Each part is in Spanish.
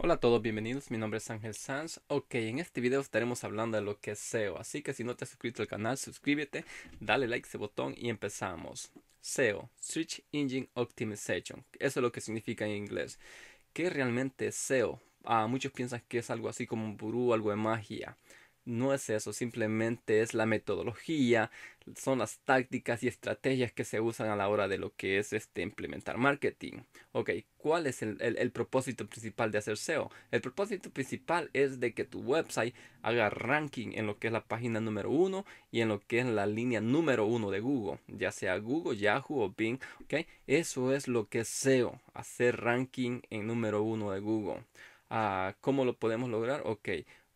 Hola a todos, bienvenidos, mi nombre es Ángel Sanz. Ok, en este video estaremos hablando de lo que es SEO, así que si no te has suscrito al canal, suscríbete, dale like a ese botón y empezamos. SEO, Search Engine Optimization, eso es lo que significa en inglés. ¿Qué realmente es SEO? Ah, muchos piensan que es algo así como un burú, algo de magia. No es eso, simplemente es la metodología, son las tácticas y estrategias que se usan a la hora de lo que es este, implementar marketing. Ok, ¿cuál es el, propósito principal de hacer SEO? El propósito principal es de que tu website haga ranking en lo que es la página número uno y en lo que es la línea número uno de Google, ya sea Google, Yahoo o Bing. eso es lo que es SEO, hacer ranking en número uno de Google. Ah, ¿Cómo lo podemos lograr? Ok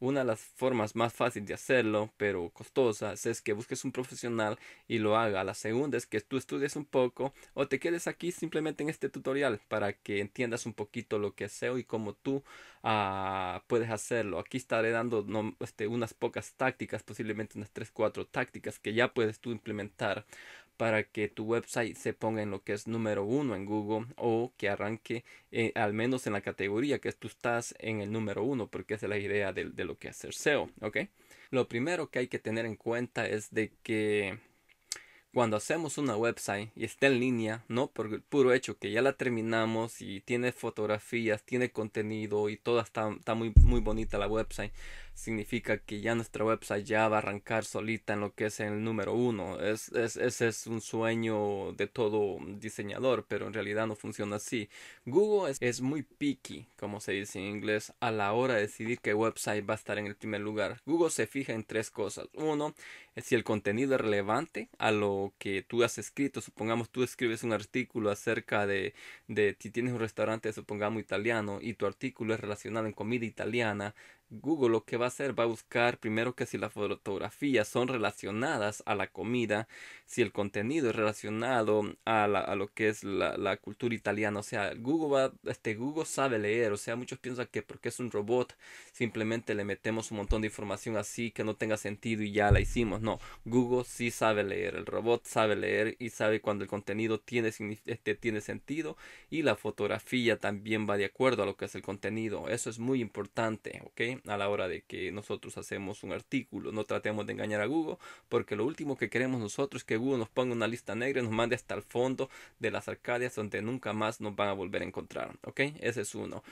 una de las formas más fáciles de hacerlo, pero costosa, es que busques un profesional y lo haga. La segunda es que tú estudies un poco o te quedes aquí simplemente en este tutorial para que entiendas un poquito lo que SEO y cómo tú ah, puedes hacerlo. Aquí estaré dando este, unas pocas tácticas, posiblemente unas 3, 4 tácticas que ya puedes tú implementar para que tu website se ponga en lo que es número uno en Google o que arranque eh, al menos en la categoría que tú estás en el número uno porque esa es la idea de, lo que es hacer SEO, ¿ok? Lo primero que hay que tener en cuenta es de que cuando hacemos una website y está en línea, no por el puro hecho que ya la terminamos y tiene fotografías, tiene contenido y toda está, está, muy, muy bonita la website, significa que ya nuestra website ya va a arrancar solita en lo que es el número uno. Es, ese es un sueño de todo diseñador, pero en realidad no funciona así. Google es, es, muy picky, como se dice en inglés, a la hora de decidir qué website va a estar en el primer lugar. Google se fija en tres cosas. Uno, es si el contenido es relevante a lo que tú has escrito. Supongamos tú escribes un artículo acerca de, de si tienes un restaurante, supongamos italiano, y tu artículo es relacionado en comida italiana, Google lo que va a hacer va a buscar primero que si las fotografías son relacionadas a la comida, si el contenido es relacionado a, lo que es la, cultura italiana, o sea, Google va, este Google sabe leer, o sea, muchos piensan que porque es un robot simplemente le metemos un montón de información así que no tenga sentido y ya la hicimos, no, Google sí sabe leer, el robot sabe leer y sabe cuando el contenido tiene, este, tiene sentido y la fotografía también va de acuerdo a lo que es el contenido, eso es muy importante, ¿ok? a la hora de que nosotros hacemos un artículo. No tratemos de engañar a Google porque lo último que queremos nosotros es que Google nos ponga una lista negra y nos mande hasta el fondo de las arcadias donde nunca más nos van a volver a encontrar. ¿Ok? Ese es uno.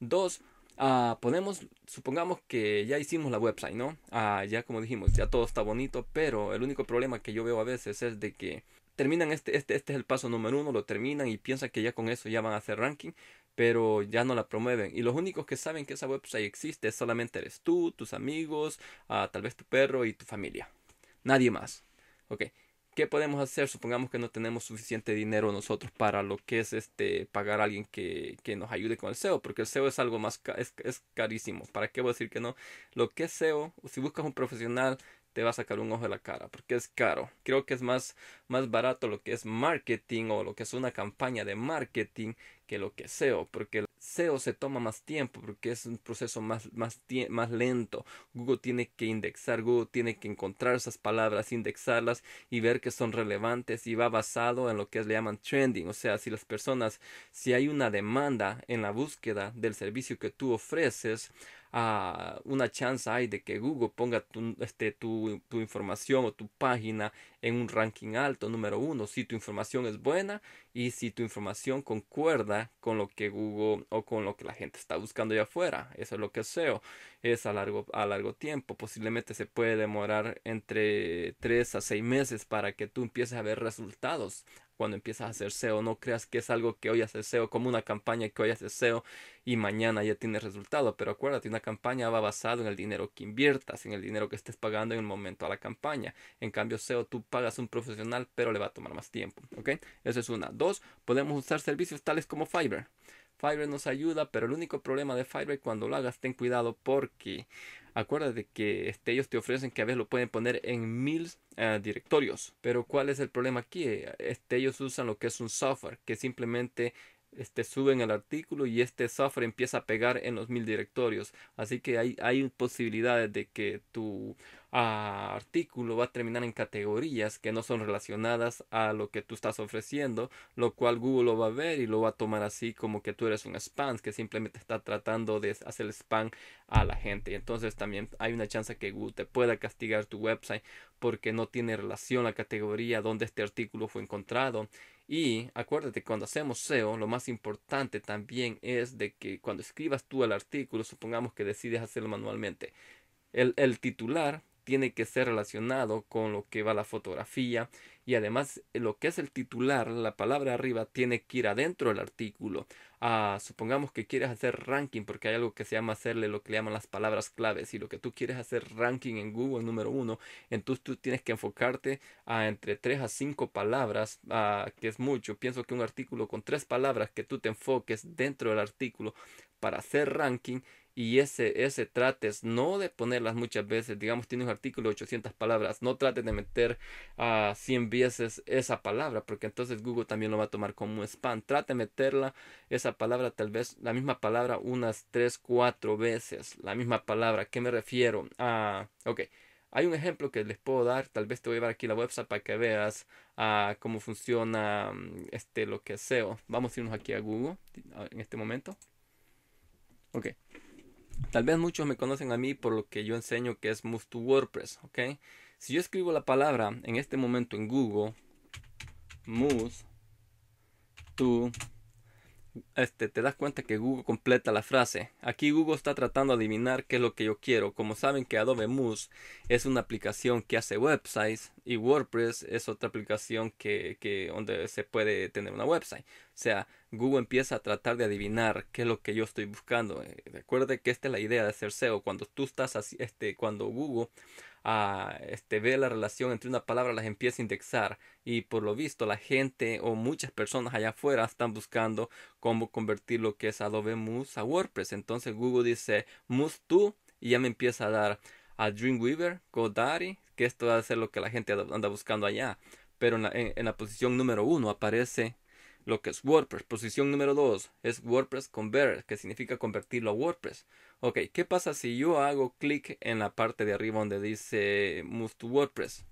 Dos. Ah, ponemos, supongamos que ya hicimos la website, ¿no? Ah, ya como dijimos, ya todo está bonito, pero el único problema que yo veo a veces es de que terminan este, este, este es el paso número uno, lo terminan y piensan que ya con eso ya van a hacer ranking, pero ya no la promueven. Y los únicos que saben que esa website pues, existe solamente eres tú, tus amigos, ah, tal vez tu perro y tu familia. Nadie más. Ok. ¿Qué podemos hacer? Supongamos que no tenemos suficiente dinero nosotros para lo que es este pagar a alguien que, nos ayude con el SEO, porque el SEO es algo más es, es carísimo. ¿Para qué voy a decir que no? Lo que es SEO, si buscas un profesional, te va a sacar un ojo de la cara porque es caro. Creo que es más, más barato lo que es marketing o lo que es una campaña de marketing que lo que es SEO, porque el SEO se toma más tiempo, porque es un proceso más, más, más lento. Google tiene que indexar, Google tiene que encontrar esas palabras, indexarlas y ver que son relevantes y va basado en lo que le llaman trending, o sea, si las personas, si hay una demanda en la búsqueda del servicio que tú ofreces, uh, una chance hay de que Google ponga tu, este, tu, tu, información o tu página en un ranking alto, número uno, si tu información es buena y si tu información concuerda con lo que Google o con lo que la gente está buscando allá afuera. Eso es lo que SEO es a largo, a largo tiempo. Posiblemente se puede demorar entre tres a seis meses para que tú empieces a ver resultados cuando empiezas a hacer SEO. No creas que es algo que hoy haces SEO, como una campaña que hoy haces SEO y mañana ya tienes resultado. Pero acuérdate, una campaña va basada en el dinero que inviertas, en el dinero que estés pagando en el momento a la campaña. En cambio, SEO tú pagas un profesional, pero le va a tomar más tiempo. ¿Ok? Esa es una. Dos, podemos usar servicios tales como Fiverr. Fiverr nos ayuda, pero el único problema de Fiverr cuando lo hagas, ten cuidado porque acuérdate que este, ellos te ofrecen que a veces lo pueden poner en mil eh, directorios. Pero ¿cuál es el problema aquí? Este, ellos usan lo que es un software que simplemente este, suben el artículo y este software empieza a pegar en los mil directorios. Así que hay, hay posibilidades de que tu artículo va a terminar en categorías que no son relacionadas a lo que tú estás ofreciendo, lo cual Google lo va a ver y lo va a tomar así como que tú eres un spam, que simplemente está tratando de hacer spam a la gente. Entonces también hay una chance que Google te pueda castigar tu website porque no tiene relación la categoría donde este artículo fue encontrado. Y acuérdate, cuando hacemos SEO, lo más importante también es de que cuando escribas tú el artículo, supongamos que decides hacerlo manualmente, el, el titular tiene que ser relacionado con lo que va la fotografía y además eh, lo que es el titular, la palabra arriba tiene que ir adentro del artículo. Ah, supongamos que quieres hacer ranking porque hay algo que se llama hacerle lo que le llaman las palabras claves y lo que tú quieres hacer ranking en Google número uno, entonces tú tienes que enfocarte a entre tres a cinco palabras, ah, que es mucho. Pienso que un artículo con tres palabras que tú te enfoques dentro del artículo para hacer ranking y ese, ese trates no de ponerlas muchas veces, digamos, tiene un artículo de 800 palabras, no trates de meter a 100 veces esa palabra, porque entonces Google también lo va a tomar como spam. Trate de meterla, esa palabra, tal vez la misma palabra unas 3, 4 veces, la misma palabra, ¿qué me refiero? a ah, ok. Hay un ejemplo que les puedo dar, tal vez te voy a llevar aquí la website para que veas ah, cómo funciona mm, este, lo que sea, SEO. Vamos a irnos aquí a Google en este momento. Ok. Tal vez muchos me conocen a mí por lo que yo enseño que es Move to WordPress, ¿ok? Si yo escribo la palabra en este momento en Google, Move to, este, te das cuenta que Google completa la frase. Aquí Google está tratando de adivinar qué es lo que yo quiero. Como saben que Adobe Muse es una aplicación que hace websites y WordPress es otra aplicación que, que donde se puede tener una website. O sea, Google empieza a tratar de adivinar qué es lo que yo estoy buscando. Eh, recuerde que esta es la idea de hacer SEO. Cuando tú estás así, este, cuando Google ah, este, ve la relación entre una palabra, las empieza a indexar. Y por lo visto, la gente o muchas personas allá afuera están buscando cómo convertir lo que es Adobe Muse a WordPress. Entonces Google dice Muse tú y ya me empieza a dar a Dreamweaver, GoDaddy, que esto va a ser lo que la gente anda buscando allá. Pero en la posición número uno aparece lo que es WordPress. Posición número 2 es WordPress Convert, que significa convertirlo a WordPress. Ok, ¿qué pasa si yo hago clic en la parte de arriba donde dice Move to WordPress?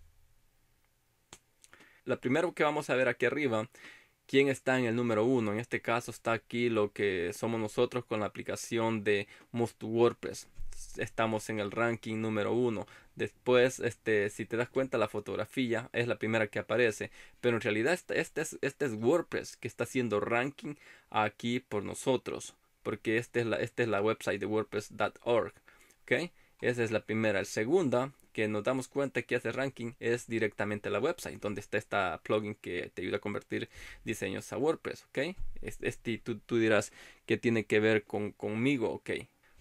la primero que vamos a ver aquí arriba, ¿quién está en el número 1? En este caso está aquí lo que somos nosotros con la aplicación de Move to WordPress estamos en el ranking número uno. Después, este, si te das cuenta, la fotografía es la primera que aparece. Pero en realidad este, este, es, este es WordPress que está haciendo ranking aquí por nosotros. Porque esta es la, este es la website de WordPress.org. ¿Ok? Esa es la primera. el segunda que nos damos cuenta que hace ranking es directamente la website, donde está esta plugin que te ayuda a convertir diseños a WordPress, ¿ok? Este, tú, dirás que tiene que ver con, conmigo, ¿ok?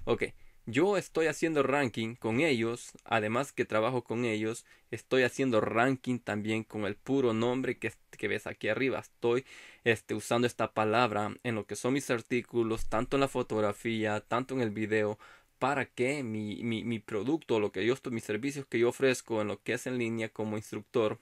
Ok, yo estoy haciendo ranking con ellos, además que trabajo con ellos, estoy haciendo ranking también con el puro nombre que, que ves aquí arriba. Estoy este, usando esta palabra en lo que son mis artículos, tanto en la fotografía, tanto en el video, para que mi, mi, mi producto, lo que yo mis servicios que yo ofrezco en lo que es en línea como instructor,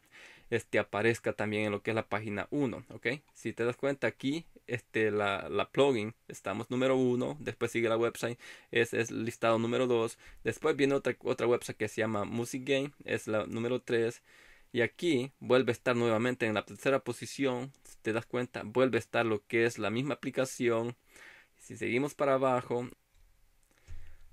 este aparezca también en lo que es la página 1, ¿ok? Si te das cuenta aquí este, la, la plugin, estamos número uno, después sigue la website, es, es listado número dos, después viene otra, otra website que se llama Music Game, es la número tres, y aquí vuelve a estar nuevamente en la tercera posición, si te das cuenta, vuelve a estar lo que es la misma aplicación, si seguimos para abajo,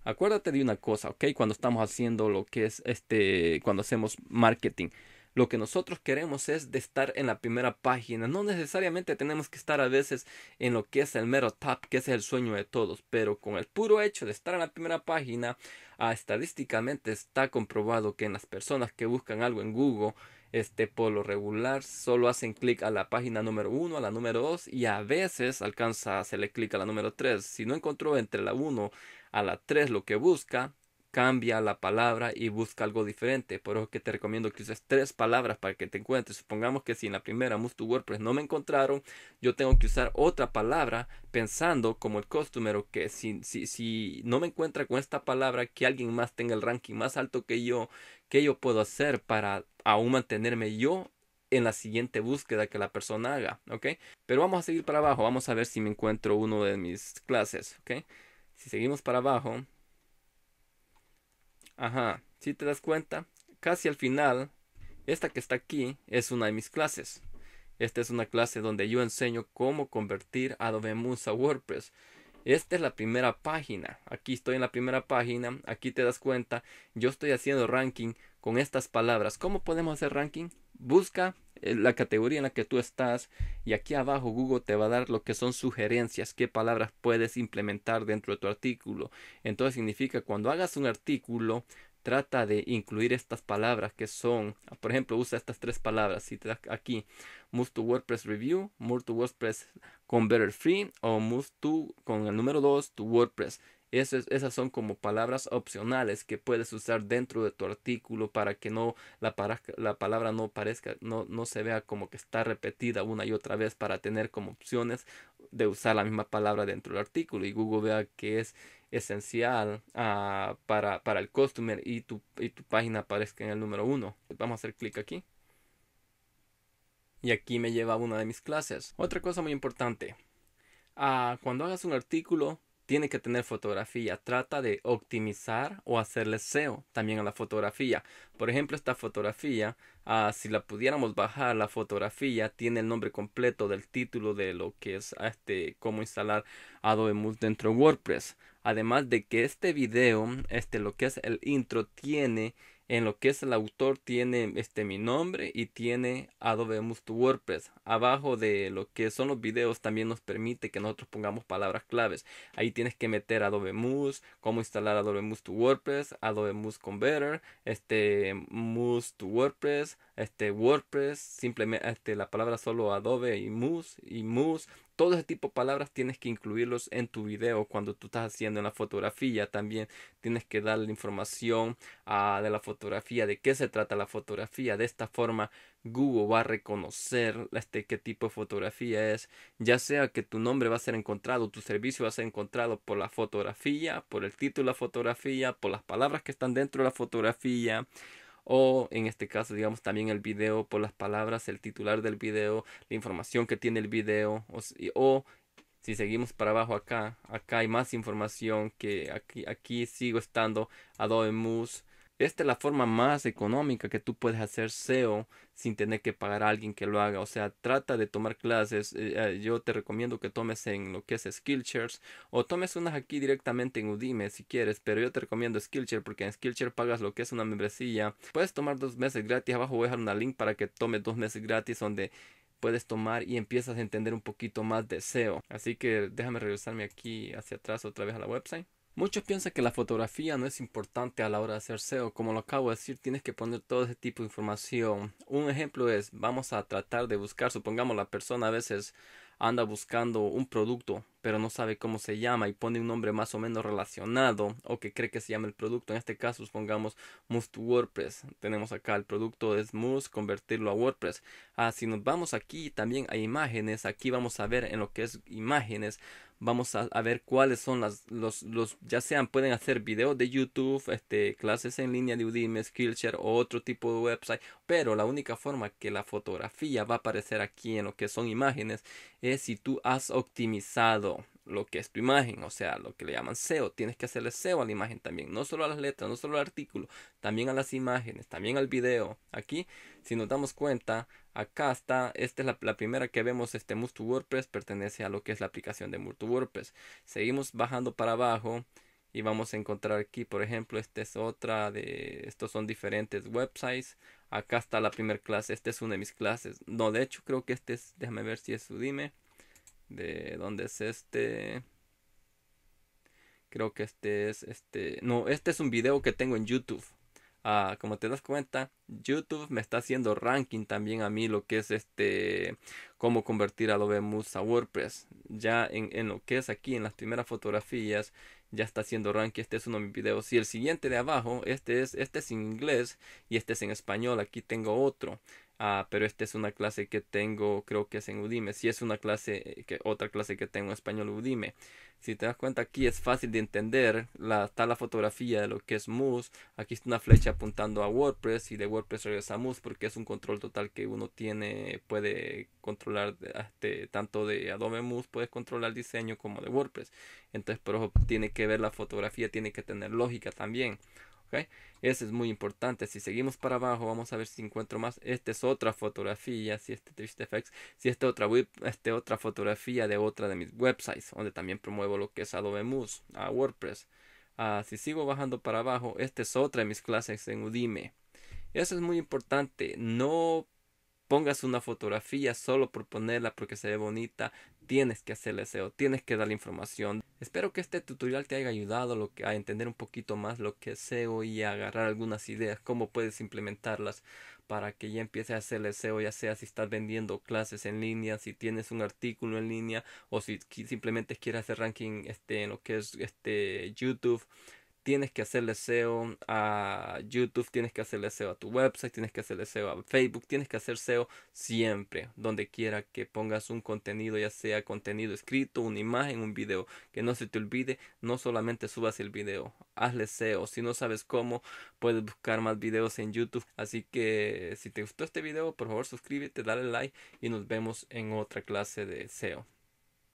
acuérdate de una cosa, ok, cuando estamos haciendo lo que es este, cuando hacemos marketing, lo que nosotros queremos es de estar en la primera página. No necesariamente tenemos que estar a veces en lo que es el mero top, que es el sueño de todos, pero con el puro hecho de estar en la primera página, ah, estadísticamente está comprobado que en las personas que buscan algo en Google, este por lo regular solo hacen clic a la página número 1, a la número 2 y a veces alcanza a hacerle clic a la número 3. Si no encontró entre la 1 a la 3 lo que busca, cambia la palabra y busca algo diferente. Por eso que te recomiendo que uses tres palabras para que te encuentres. Supongamos que si en la primera Move to WordPress no me encontraron, yo tengo que usar otra palabra pensando como el costumero que si, si, si no me encuentra con esta palabra, que alguien más tenga el ranking más alto que yo, que yo puedo hacer para aún mantenerme yo en la siguiente búsqueda que la persona haga, ¿ok? Pero vamos a seguir para abajo, vamos a ver si me encuentro uno de mis clases, ¿ok? Si seguimos para abajo, Ajá, si te das cuenta, casi al final, esta que está aquí es una de mis clases. Esta es una clase donde yo enseño cómo convertir Adobe Musa a WordPress. Esta es la primera página. Aquí estoy en la primera página. Aquí te das cuenta. Yo estoy haciendo ranking con estas palabras. ¿Cómo podemos hacer ranking? Busca la categoría en la que tú estás y aquí abajo Google te va a dar lo que son sugerencias, qué palabras puedes implementar dentro de tu artículo. Entonces significa cuando hagas un artículo, trata de incluir estas palabras que son, por ejemplo, usa estas tres palabras. Si te aquí, move to WordPress review, move to WordPress Converter free o move to con el número 2 to WordPress. Esas, son como palabras opcionales que puedes usar dentro de tu artículo para que no la, la palabra no parezca, no, no se vea como que está repetida una y otra vez para tener como opciones de usar la misma palabra dentro del artículo y Google vea que es esencial ah, para, el customer y tu, y tu página aparezca en el número uno. Vamos a hacer clic aquí. Y aquí me lleva a una de mis clases. Otra cosa muy importante. Ah, cuando hagas un artículo, tiene que tener fotografía. Trata de optimizar o hacerle SEO también a la fotografía. Por ejemplo, esta fotografía, ah, si la pudiéramos bajar, la fotografía tiene el nombre completo del título de lo que es ah, este, cómo instalar Adobe dentro de WordPress. Además de que este video, este, lo que es el intro, tiene en lo que es el autor tiene este mi nombre y tiene Adobe to WordPress. Abajo de lo que son los videos también nos permite que nosotros pongamos palabras claves. Ahí tienes que meter Adobe Muse, cómo instalar Adobe Muse to WordPress, Adobe Muse Converter, este Muse to WordPress, este WordPress, simplemente este, la palabra solo Adobe y Moose y Moose, todo ese tipo de palabras tienes que incluirlos en tu video cuando tú estás haciendo una fotografía. También tienes que dar la información ah, de la fotografía, de qué se trata la fotografía. De esta forma, Google va a reconocer este, qué tipo de fotografía es, ya sea que tu nombre va a ser encontrado, tu servicio va a ser encontrado por la fotografía, por el título de la fotografía, por las palabras que están dentro de la fotografía o en este caso digamos también el video por las palabras, el titular del video, la información que tiene el video o, si seguimos para abajo acá, acá hay más información que aquí, aquí sigo estando Adobe Muse esta es la forma más económica que tú puedes hacer SEO sin tener que pagar a alguien que lo haga. O sea, trata de tomar clases. Eh, eh, yo te recomiendo que tomes en lo que es Skillshare o tomes unas aquí directamente en Udime si quieres, pero yo te recomiendo Skillshare porque en Skillshare pagas lo que es una membresía. Puedes tomar dos meses gratis. Abajo voy a dejar un link para que tomes dos meses gratis donde puedes tomar y empiezas a entender un poquito más de SEO. Así que déjame regresarme aquí hacia atrás otra vez a la website. Muchos piensan que la fotografía no es importante a la hora de hacer SEO. Como lo acabo de decir, tienes que poner todo ese tipo de información. Un ejemplo es, vamos a tratar de buscar, supongamos la persona a veces anda buscando un producto, pero no sabe cómo se llama y pone un nombre más o menos relacionado o que cree que se llama el producto. En este caso, supongamos Must to WordPress. Tenemos acá el producto es Moose, convertirlo a WordPress. Ah, si nos vamos aquí también a imágenes, aquí vamos a ver en lo que es imágenes, vamos a, a, ver cuáles son las los, los ya sean pueden hacer videos de YouTube este clases en línea de Udemy Skillshare o otro tipo de website pero la única forma que la fotografía va a aparecer aquí en lo que son imágenes es si tú has optimizado lo que es tu imagen, o sea, lo que le llaman SEO. Tienes que hacerle SEO a la imagen también, no solo a las letras, no solo al artículo, también a las imágenes, también al video. Aquí, si nos damos cuenta, Acá está, esta es la, primera que vemos, este Move WordPress pertenece a lo que es la aplicación de Move WordPress. Seguimos bajando para abajo y vamos a encontrar aquí, por ejemplo, esta es otra de, estos son diferentes websites. Acá está la primera clase, esta es una de mis clases. No, de hecho creo que este es, déjame ver si es su, dime De dónde es este. Creo que este es este. No, este es un video que tengo en YouTube. Ah, como te das cuenta, YouTube me está haciendo ranking también a mí lo que es este, cómo convertir Adobe Muse a WordPress. Ya en, lo que es aquí, en las primeras fotografías, ya está haciendo ranking. Este es uno de mis videos. Y el siguiente de abajo, este es, este es en inglés y este es en español. Aquí tengo otro. Ah, pero esta es una clase que tengo, creo que es en Udime. Si es una clase, eh, que, otra clase que tengo en español Udime. Si te das cuenta, aquí es fácil de entender. La, está la fotografía de lo que es Moose. Aquí está una flecha apuntando a WordPress y de WordPress regresa a Moose porque es un control total que uno tiene. Puede controlar ah, tanto de Adobe Moose, puedes controlar el diseño como de WordPress. Entonces, pero tiene que ver la fotografía, tiene que tener lógica también. Eso es muy importante. Si seguimos para abajo, vamos a ver si encuentro más. Esta es otra fotografía, si este triste FX, si esta otra web, este otra fotografía de otra de mis websites, donde también promuevo lo que es Adobe Muse, a WordPress. Ah, si sigo bajando para abajo, esta es otra de mis clases en Udime. Eso es muy importante. No pongas una fotografía solo por ponerla porque se ve bonita tienes que hacer el SEO, tienes que dar la información. Espero que este tutorial te haya ayudado lo que, a entender un poquito más lo que es SEO y agarrar algunas ideas, cómo puedes implementarlas para que ya empieces a hacer el SEO, ya sea si estás vendiendo clases en línea, si tienes un artículo en línea o si simplemente quieres hacer ranking este, en lo que es este, YouTube tienes que hacerle SEO a YouTube, tienes que hacerle SEO a tu website, tienes que hacerle SEO a Facebook, tienes que hacer SEO siempre, donde quiera que pongas un contenido, ya sea contenido escrito, una imagen, un video, que no se te olvide, no solamente subas el video, hazle SEO, si no sabes cómo, puedes buscar más videos en YouTube, así que si te gustó este video, por favor suscríbete, dale like y nos vemos en otra clase de SEO.